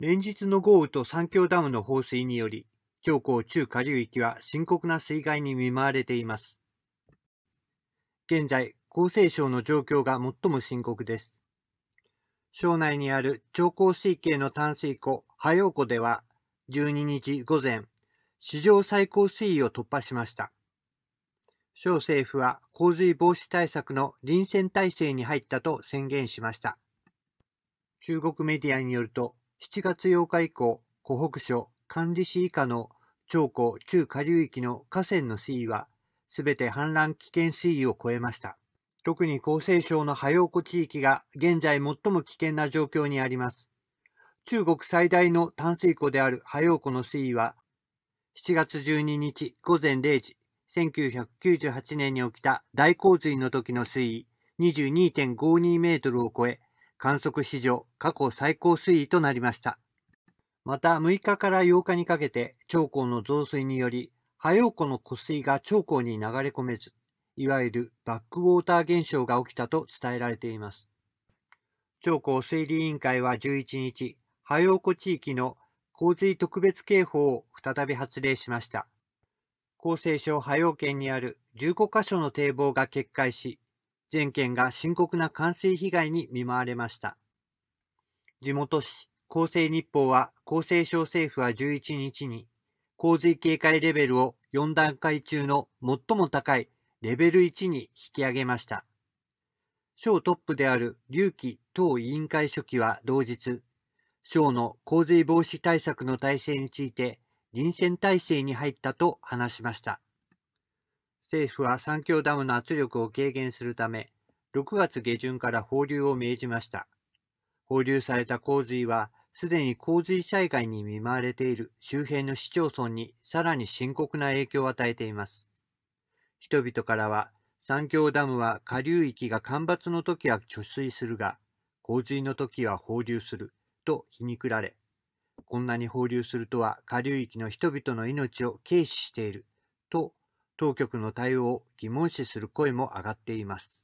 連日の豪雨と三峡ダムの放水により、長江中下流域は深刻な水害に見舞われています。現在、厚生省の状況が最も深刻です。省内にある長江水系の淡水湖、波陽湖では、12日午前、史上最高水位を突破しました。省政府は洪水防止対策の臨戦体制に入ったと宣言しました。中国メディアによると、七月八日以降、湖北省管理市以下の長江中下流域の河川の水位は、すべて氾濫危険水位を超えました。特に厚生省の陽湖地域が現在最も危険な状況にあります。中国最大の淡水湖である陽湖の水位は、7月12日午前0時、1998年に起きた大洪水の時の水位22.52メートルを超え、観測史上過去最高水位となりました。また6日から8日にかけて長江の増水により、波陽湖の湖水が長江に流れ込めず、いわゆるバックウォーター現象が起きたと伝えられています。長江水利委員会は11日、波陽湖地域の洪水特別警報を再び発令しました。厚生省波陽県にある15カ所の堤防が決壊し、全県が深刻な冠水被害に見舞われました。地元紙、厚生日報は、厚生省政府は11日に、洪水警戒レベルを4段階中の最も高いレベル1に引き上げました。省トップである隆起党委員会書記は同日、省の洪水防止対策の体制について、臨戦体制に入ったと話しました。政府は三峡ダムの圧力を軽減するため、6月下旬から放流を命じました。放流された洪水は、すでに洪水災害に見舞われている周辺の市町村にさらに深刻な影響を与えています。人々からは、三峡ダムは下流域が干ばつの時は貯水するが、洪水の時は放流すると皮肉られ、こんなに放流するとは下流域の人々の命を軽視していると当局の対応を疑問視する声も上がっています。